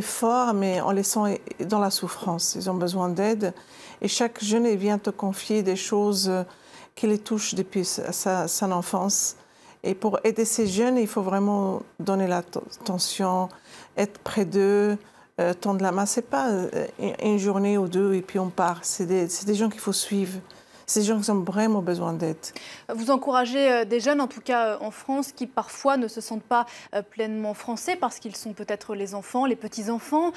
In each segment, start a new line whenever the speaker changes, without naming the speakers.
fort, mais en laissant dans la souffrance. Ils ont besoin d'aide. Et chaque jeune vient te confier des choses euh, qui les touchent depuis sa, son enfance. Et pour aider ces jeunes, il faut vraiment donner l'attention, être près d'eux, euh, tendre la main. C'est pas euh, une journée ou deux et puis on part. C'est des, des gens qu'il faut suivre ces gens qui ont vraiment besoin d'aide.
Vous encouragez euh, des jeunes, en tout cas euh, en France, qui parfois ne se sentent pas euh, pleinement français parce qu'ils sont peut-être les enfants, les petits-enfants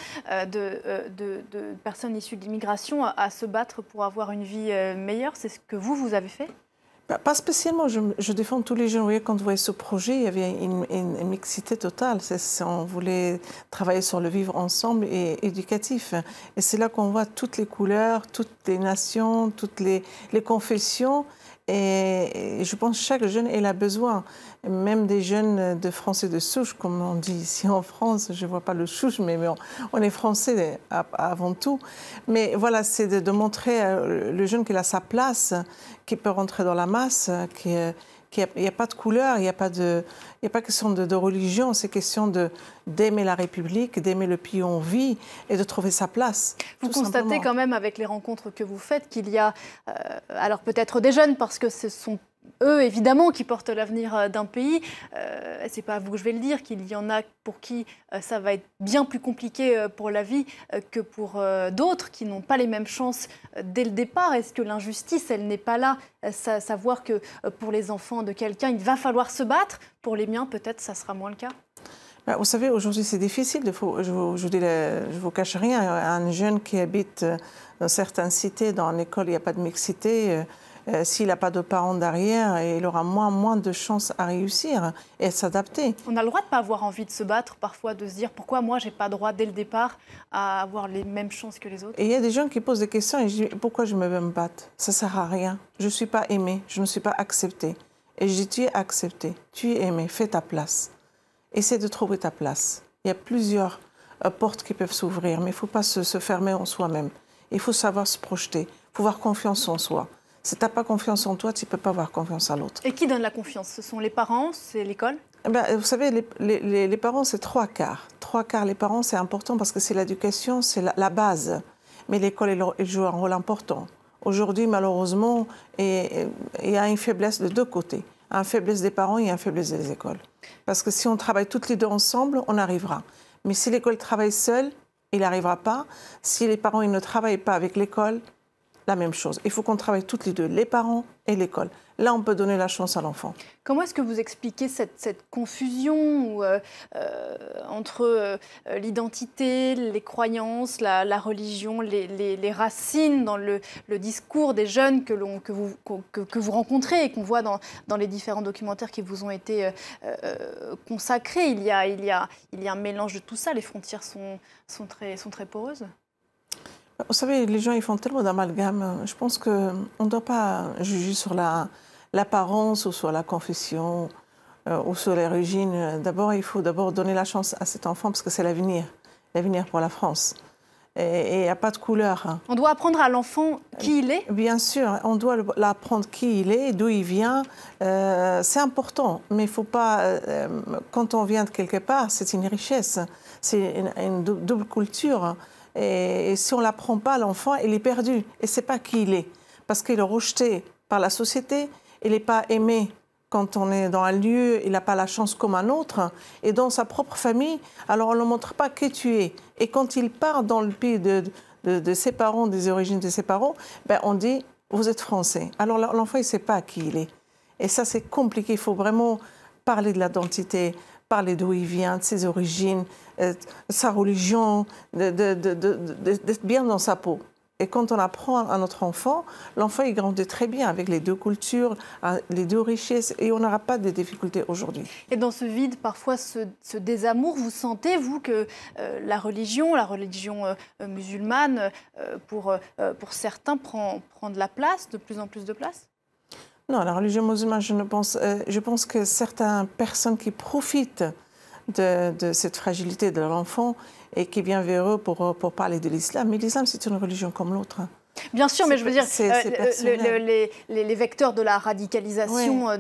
de, personnes issues d'immigration à se battre pour avoir une vie meilleure. C'est ce que vous, vous avez fait
bah, pas spécialement, je, défends tous les jeunes. Vous voyez, quand vous voyez ce projet, il y avait une, mixité totale. on voulait travailler sur le vivre ensemble et éducatif. Et c'est là qu'on voit toutes les couleurs, toutes les nations, toutes les confessions. Et je pense que chaque jeune, il a besoin, même des jeunes de français de souche, comme on dit ici en France, je ne vois pas le souche, mais on, est français avant tout. Mais voilà, c'est de, de, montrer euh, le jeune qu'il a sa place, qu'il peut rentrer dans la masse, qu'il il n'y a, pas de couleur, il n'y a pas de, a pas question de, religion, c'est question d'aimer la République, d'aimer le pays où on vit et de trouver sa place. Vous constatez quand
même avec les rencontres que vous faites qu'il y a, euh, alors peut-être des jeunes parce que ce sont eux, évidemment, qui portent l'avenir euh, d'un pays. Euh, c'est pas à vous que je vais le dire, qu'il y en a pour qui euh, ça va être bien plus compliqué euh, pour la vie que pour d'autres qui n'ont pas les mêmes chances dès le départ. Est-ce que l'injustice, elle n'est pas là Savoir que pour les enfants de quelqu'un, il va falloir se battre. Pour les miens, peut-être, ça sera moins le cas.
Bah, vous savez, aujourd'hui, c'est difficile. je ne vous, vous, cache rien. Un jeune qui habite dans certaines cités, dans l'école, il n'y a pas de mixité. Euh, s'il n'a pas de parents derrière, il aura moins, de chances à réussir et à s'adapter. On a le droit de ne pas avoir envie de se battre, parfois de se dire pourquoi moi, j'ai pas droit dès le
départ à avoir les mêmes chances que les autres. Et
il y a des gens qui posent des questions et je dis pourquoi je me vais me battre Ça ne sert à rien. Je ne suis pas aimée, je ne suis pas acceptée. Et je dis tu es acceptée, tu es aimée, fais ta place. Essaie de trouver ta place. Il y a plusieurs euh, portes qui peuvent s'ouvrir, mais il ne faut pas se, fermer en soi-même. Il faut savoir se projeter, pouvoir avoir confiance en soi. Si tu n'as pas confiance en toi, tu ne peux pas avoir confiance à l'autre.
Et qui donne la confiance Ce sont les parents, c'est l'école
eh ben, Vous savez, les, parents, c'est trois quarts. Trois quarts, les parents, c'est important parce que c'est l'éducation, c'est la, base. Mais l'école, elle, joue un rôle important. Aujourd'hui, malheureusement, il y a une faiblesse de deux côtés. Une faiblesse des parents et une faiblesse des écoles. Parce que si on travaille toutes les deux ensemble, on arrivera. Mais si l'école travaille seule, il n'arrivera pas. Si les parents ils ne travaillent pas avec l'école, la même chose. Il faut qu'on travaille toutes les deux, les parents et l'école. Là, on peut donner la chance à l'enfant.
Comment est-ce que vous expliquez cette, confusion euh, euh, entre euh, l'identité, les croyances, la, religion, les, racines dans le, discours des jeunes que, que, vous, que, vous rencontrez et qu'on voit dans, les différents documentaires qui vous ont été consacrés il y, a, il, y a, un mélange de tout ça, les frontières sont, sont, très, sont très poreuses
vous savez, les gens, ils font tellement d'amalgame. Je pense qu'on ne doit pas juger sur l'apparence ou sur la confession euh, ou sur l'origine. D'abord, il faut d'abord donner la chance à cet enfant parce que c'est l'avenir, l'avenir pour la France et il n'y a pas de couleur. Hein. On doit apprendre à l'enfant qui il est Bien sûr, on doit l'apprendre qui il est, d'où il vient. Euh, c'est important, mais il faut pas. Euh, euh, quand on vient de quelque part, c'est une richesse, c'est une, double culture. Hein. Et, si on ne l'apprend pas, l'enfant, il est perdu. Et c'est pas qui il est. Parce qu'il est rejeté par la société, il n'est pas aimé quand on est dans un lieu, il n'a pas la chance comme un autre, et dans sa propre famille, alors on ne montre pas qui tu es. Et quand il part dans le pays de, ses parents, des origines de ses parents, ben on dit, vous êtes français. Alors l'enfant, il ne sait pas qui il est. Et ça, c'est compliqué. Il faut vraiment parler de l'identité, parler d'où il vient, de ses origines, euh, sa religion, d'être bien dans sa peau. Et quand on apprend à notre enfant, l'enfant il grandit très bien avec les deux cultures, hein, les deux richesses, et on n'aura pas de difficultés aujourd'hui.
Et dans ce vide, parfois ce, désamour, vous sentez, vous, que euh, la religion, la religion euh, euh, musulmane, pour, pour certains, prend, prend de la place, de plus en plus de place
Non, la religion musulmane, je, ne pense, je pense que certaines personnes qui profitent de, cette fragilité de l'enfant et qui vient vers eux pour, parler de l'islam. Mais l'islam, c'est une religion comme l'autre.
Bien sûr, mais je veux dire, que euh, les, vecteurs de la radicalisation euh,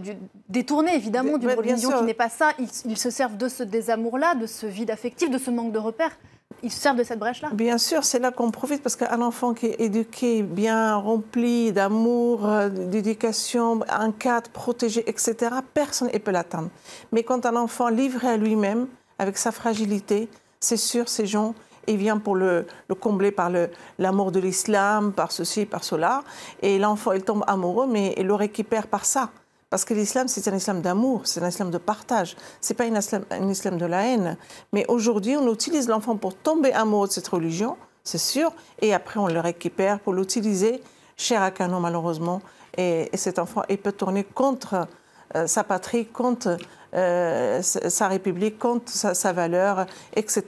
détournés, évidemment, d'une religion qui n'est pas ça, ils, ils se servent de ce désamour-là, de ce vide affectif, de ce manque de repères ils se servent de cette brèche-là
Bien sûr, c'est là qu'on profite parce qu'un enfant qui est éduqué, bien rempli d'amour, euh, d'éducation, un cadre protégé, etc., personne ne peut l'atteindre. Mais quand un enfant livré à lui-même, avec sa fragilité, c'est sûr, ces gens, ils viennent pour le, le combler par l'amour de l'islam, par ceci, par cela. Et l'enfant, il tombe amoureux, mais il le récupère par ça. Parce que l'islam, c'est un islam d'amour, c'est un islam de partage. Ce n'est pas un islam, islam de la haine. Mais aujourd'hui, on utilise l'enfant pour tomber amoureux de cette religion, c'est sûr, et après, on le récupère pour l'utiliser cher à malheureusement. Et, cet enfant, il peut tourner contre euh, sa patrie, contre euh, sa République, contre sa, valeur, etc.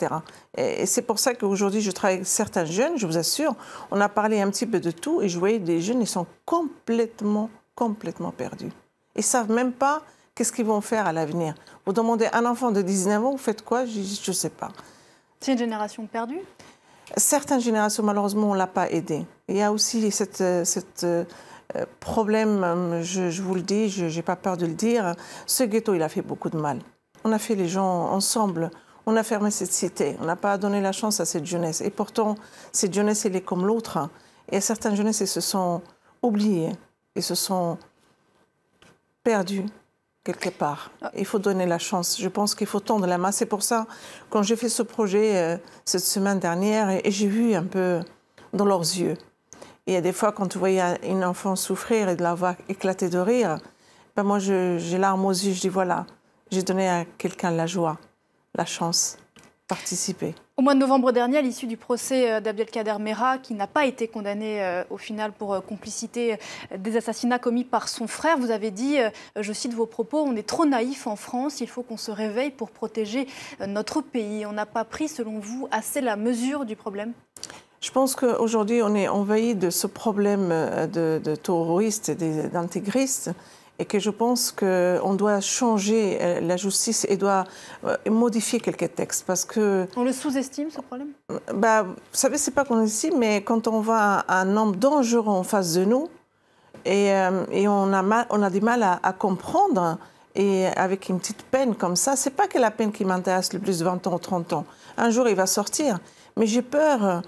Et, et c'est pour ça qu'aujourd'hui, je travaille avec certains jeunes, je vous assure. On a parlé un petit peu de tout et je voyais des jeunes, ils sont complètement, complètement perdus. Ils ne savent même pas qu'est-ce qu'ils vont faire à l'avenir. Vous demandez à un enfant de 19 ans, vous faites quoi Je ne sais pas.
C'est une génération perdue
Certaines générations, malheureusement, on ne l'a pas aidé. Il y a aussi cette, euh, problème, je, je, vous le dis, je n'ai pas peur de le dire, ce ghetto, il a fait beaucoup de mal. On a fait les gens ensemble, on a fermé cette cité, on n'a pas donné la chance à cette jeunesse. Et pourtant, cette jeunesse, elle est comme l'autre. Et certaines jeunesses, elles se sont oubliées, elles se sont perdu quelque part. Ah. Il faut donner la chance. Je pense qu'il faut tendre la main. C'est pour ça, quand j'ai fait ce projet euh, cette semaine dernière, et, j'ai vu un peu dans leurs yeux. il y a des fois, quand tu voyais une enfant souffrir et de la voir éclater de rire, ben moi, j'ai larmes aux yeux. Je dis voilà, j'ai donné à quelqu'un la joie, la chance. Au mois de novembre
dernier, à l'issue du procès euh, d'Abdelkader Mera, qui n'a pas été condamné euh, au final pour euh, complicité des assassinats commis par son frère, vous avez dit, je cite vos propos, on est trop naïf en France, il faut qu'on se réveille pour protéger notre pays. On n'a pas pris, selon vous, assez la mesure du problème
je pense qu'aujourd'hui, on est envahi de ce problème de, de terroristes et d'intégristes et que je pense qu'on doit changer euh, la justice et doit euh, modifier quelques textes parce que...
On le sous-estime ce problème
bah, Vous savez, c'est pas qu'on estime, mais quand on voit un homme dangereux en face de nous et, euh, et on, a on a du mal à, comprendre et avec une petite peine comme ça, c'est pas que la peine qui m'intéresse le plus 20 ans ou 30 ans. Un jour, il va sortir, mais j'ai peur.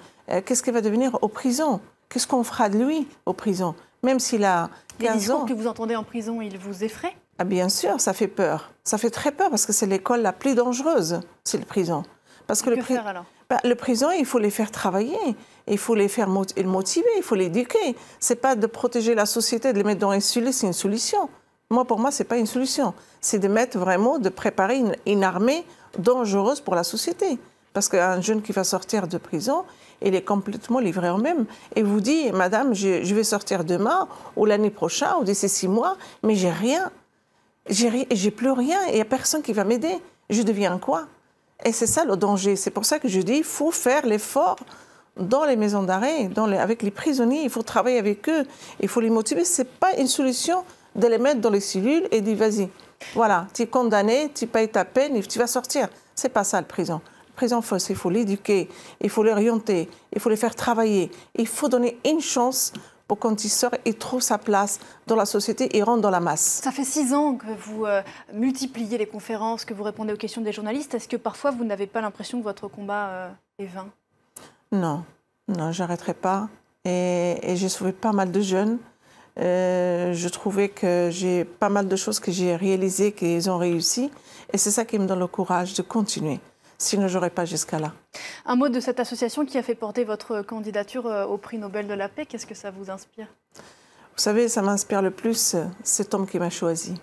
Qu'est-ce qu'il va devenir aux prison Qu'est-ce qu'on fera de lui aux prison même si la 15 Les
que vous entendez en prison, il vous effraient
ah Bien sûr, ça fait peur. Ça fait très peur parce que c'est l'école la plus dangereuse, c'est le prison. Parce que, le ben, le prison, il faut les faire travailler, il faut les faire motiver, il faut l'éduquer. Ce C'est pas de protéger la société, de les mettre dans un sulet, c'est une solution. Moi, pour moi, c'est pas une solution. C'est de mettre vraiment, de préparer une armée dangereuse pour la société. Parce qu'un jeune qui va sortir de prison, il est complètement livré en même. Et vous dit, madame, je, vais sortir demain ou l'année prochaine ou d'ici six mois, mais j'ai rien. J'ai plus rien et il n'y a personne qui va m'aider. Je deviens quoi Et c'est ça le danger. C'est pour ça que je dis, il faut faire l'effort dans les maisons d'arrêt, avec les prisonniers. Il faut travailler avec eux. Il faut les motiver. Ce n'est pas une solution de les mettre dans les cellules et dire, vas-y, voilà, tu es condamné, tu payes ta peine tu vas sortir. C'est pas ça le prison il faut l'éduquer, il faut l'orienter, il faut les faire travailler. Il faut donner une chance pour quand il sort et trouve sa place dans la société et rentre dans la masse.
Ça fait six ans que vous euh, multipliez les conférences, que vous répondez aux questions des journalistes. Est-ce que parfois vous n'avez pas l'impression que votre combat euh, est vain
Non, non, j'arrêterai pas. Et, j'ai sauvé pas mal de jeunes. Euh, je trouvais que j'ai pas mal de choses que j'ai réalisées, qu'ils ont réussi. Et c'est ça qui me donne le courage de continuer. Si je n'aurais pas jusqu'à là. Un mot de cette
association qui a fait porter votre candidature euh, au prix Nobel de la paix, qu'est-ce que ça vous inspire
Vous savez, ça m'inspire le plus euh, cet homme qui m'a choisi.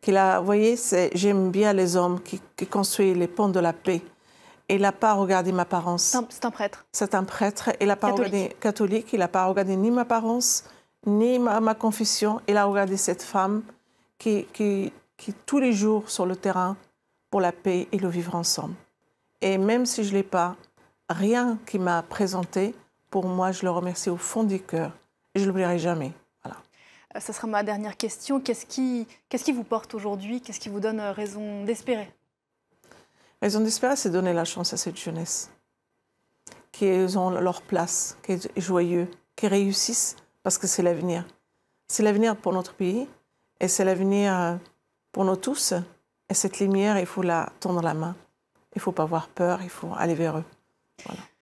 Qu'il a, vous voyez, j'aime bien les hommes qui, construisent les ponts de la paix. Et il n'a pas regardé ma apparence. C'est un prêtre. C'est un prêtre. Il n'a pas catholique. regardé Il n'a pas regardé ni ma apparence, ni ma, confession. Il a regardé cette femme qui, tous les jours sur le terrain, pour la paix et le vivre ensemble. Et même si je ne l'ai pas, rien qui m'a présenté, pour moi, je le remercie au fond du cœur. Je ne l'oublierai jamais. Voilà.
Ce euh, sera ma dernière question. Qu'est-ce qui, qui, vous porte aujourd'hui Qu'est-ce qui vous donne euh, raison d'espérer
Raison d'espérer, c'est donner la chance à cette jeunesse. Qu'ils ont leur place, qui soient joyeux, qui réussissent, parce que c'est l'avenir. C'est l'avenir pour notre pays et c'est l'avenir euh, pour nous tous. Et cette lumière, il faut la tendre la main. Il faut pas avoir peur, il faut aller vers eux. Voilà.